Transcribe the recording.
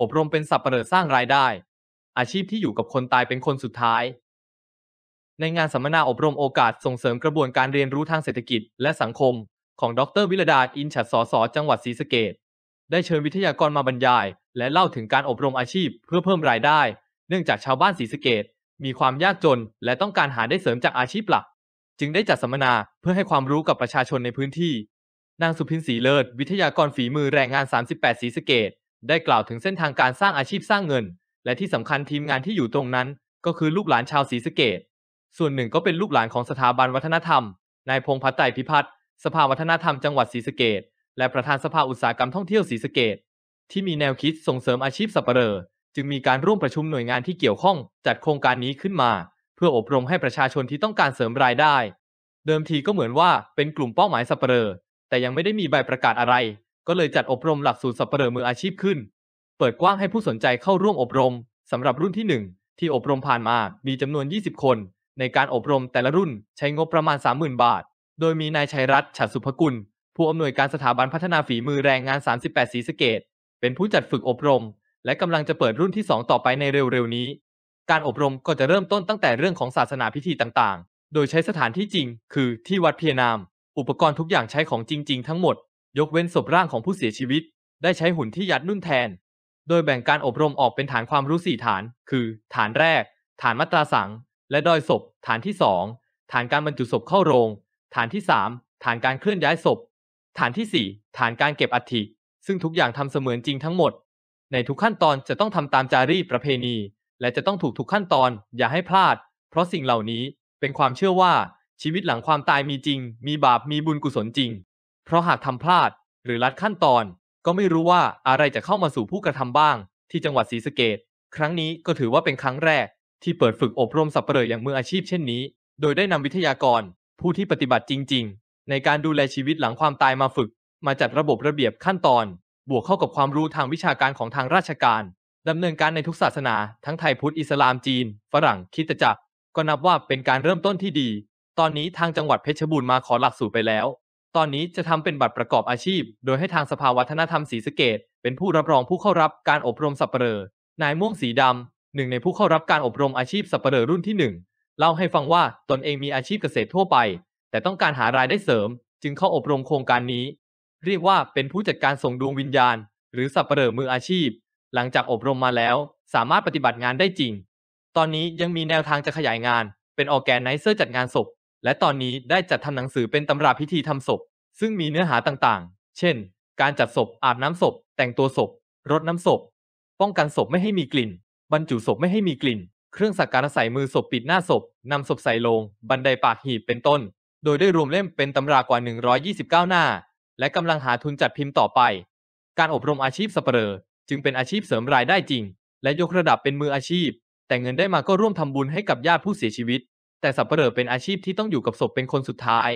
อบรมเป็นสับเปลือสร้างรายได้ อาชีพที่อยู่กับคนตายเป็นคนสุดท้าย ในงานสัมมนาอบรมโอกาสส่งเสริมกระบวนการเรียนรู้ทางเศรษฐกิจและสังคม ของดรวิรดาอินฉัดสอสอจังหวัดศรีสะเกดได้เชิญวิทยากรมาบรรยาย และเล่าถึงการอบรมอาชีพเพื่อเพิ่มรายได้ เนื่องจากชาวบ้านศรีสะเกดมีความยากจน และต้องการหาได้เสริมจากอาชีพหลักจึงได้จัดสัมมนาเพื่อให้ความรู้กับประชาชนในพื้นที่นางสุพินศรีเลิศ วิทยากรฝีมือแรงงาน 38ศรีสะเกดได้กล่าวถึงเส้นทางการสร้างอาชีพสร้างเงิน และที่สำคัญทีมงานที่อยู่ตรงนั้น ก็คือลูกหลานชาวศรีสะเกดส่วนหนึ่งก็เป็นลูกหลานของสถาบันวัฒนธรรม นายพงษ์พัฒไตรพิพัฒน์สภาวัฒนธรรม จังหวัดศรีสะเกดและประธานสภาอุตสาหกรรมท่องเที่ยวศรีสะเกดที่มีแนวคิดส่งเสริมอาชีพสับปเหร่อจึงมีการร่วมประชุมหน่วยงานที่เกี่ยวข้อง จัดโครงการนี้ขึ้นมา เพื่ออบรมให้ประชาชนที่ต้องการเสริมรายได้ เดิมทีก็เหมือนว่าเป็นกลุ่มเป้าหมายสับปเหร่อแต่ยังไม่ได้มีใบประกาศอะไรก็เลยจัดอบรมหลักสูตรสับเปลือมืออาชีพขึ้น เปิดกว้างให้ผู้สนใจเข้าร่วมอบรมสำหรับรุ่นที่ 1 ที่อบรมผ่านมามีจำนวน 20 คน ในการอบรมแต่ละรุ่นใช้งบประมาณ 30,000 บาท โดยมีนายชัยรัตน์ ฉัตรสุภกุล ผู้อำนวยการสถาบันพัฒนาฝีมือแรงงาน 38 สีสเกต เป็นผู้จัดฝึกอบรม และกำลังจะเปิดรุ่นที่2ต่อไปในเร็วๆนี้การอบรมก็จะเริ่มต้นตั้งแต่เรื่องของศาสนาพิธีต่างๆ โดยใช้สถานที่จริง คือที่วัดเพียนาม อุปกรณ์ทุกอย่างใช้ของจริงๆ ทั้งหมดยกเว้นศพร่างของผู้เสียชีวิต ได้ใช้หุ่นที่ยัดนุ่นแทน โดยแบ่งการอบรมออกเป็นฐานความรู้สี่ฐาน คือ ฐานแรก ฐานมัตราสังและดอยศพ ฐานที่สองฐานการบรรจุศพเข้าโรง ฐานที่สามฐานการเคลื่อนย้ายศพ ฐานที่สี่ฐานการเก็บอัฐิ ซึ่งทุกอย่างทำเสมือนจริงทั้งหมด ในทุกขั้นตอนจะต้องทำตามจารีตประเพณี และจะต้องถูกทุกขั้นตอนอย่าให้พลาด เพราะสิ่งเหล่านี้เป็นความเชื่อว่าชีวิตหลังความตายมีจริง มีบาปมีบุญกุศลจริงเพราะหากทำพลาดหรือลัดขั้นตอน ก็ไม่รู้ว่าอะไรจะเข้ามาสู่ผู้กระทำบ้าง ที่จังหวัดศรีสะเกดครั้งนี้ก็ถือว่าเป็นครั้งแรก ที่เปิดฝึกอบรมสับเปลืออย่างมืออาชีพเช่นนี้ โดยได้นำวิทยากร ผู้ที่ปฏิบัติจริงๆ ในการดูแลชีวิตหลังความตายมาฝึก มาจัดระบบระเบียบขั้นตอน บวกเข้ากับความรู้ทางวิชาการของทางราชการดำเนินการในทุกศาสนา ทั้งไทยพุทธอิสลามจีนฝรั่งคิตจักร ก็นับว่าเป็นการเริ่มต้นที่ดี ตอนนี้ทางจังหวัดเพชรบูรณ์มาขอหลักสูตรไปแล้วตอนนี้จะทำเป็นบัตรประกอบอาชีพ โดยให้ทางสภาวัฒนธรรมศรีสะเกดเป็นผู้รับรองผู้เข้ารับการอบรมสัปเร่อนายม่วงสีดำ หนึ่ง ในผู้เข้ารับการอบรมอาชีพสัปเร่อรุ่นที่ 1 เล่าให้ฟังว่าตนเองมีอาชีพเกษตรทั่วไป แต่ต้องการหารายได้เสริม จึงเข้าอบรมโครงการนี้ เรียกว่าเป็นผู้จัดการส่งดวงวิญญาณ หรือสัปเร่อมืออาชีพ หลังจากอบรมมาแล้วสามารถปฏิบัติงานได้จริง ตอนนี้ยังมีแนวทางจะขยายงาน เป็นออแกนไนเซอร์จัดงานศพและตอนนี้ได้จัดทำหนังสือเป็นตำราพิธีทำศพ ซึ่งมีเนื้อหาต่างๆ เช่น การจัดศพอาบน้ำศพแต่งตัวศพรดน้ำศพ ป้องกันศพไม่ให้มีกลิ่น บรรจุศพไม่ให้มีกลิ่น เครื่องสักการะใส่มือศพปิดหน้าศพนำศพใส่ลง บันไดปากหีบเป็นต้น โดยได้รวมเล่มเป็นตำรากว่า 129 หน้า และกำลังหาทุนจัดพิมพ์ต่อไป การอบรมอาชีพสเปเรอจึงเป็นอาชีพเสริมรายได้จริง และยกระดับเป็นมืออาชีพ แต่เงินได้มาก็ร่วมทำบุญให้กับญาติผู้เสียชีวิตแต่สับเปลอเป็นอาชีพที่ต้องอยู่กับศพเป็นคนสุดท้าย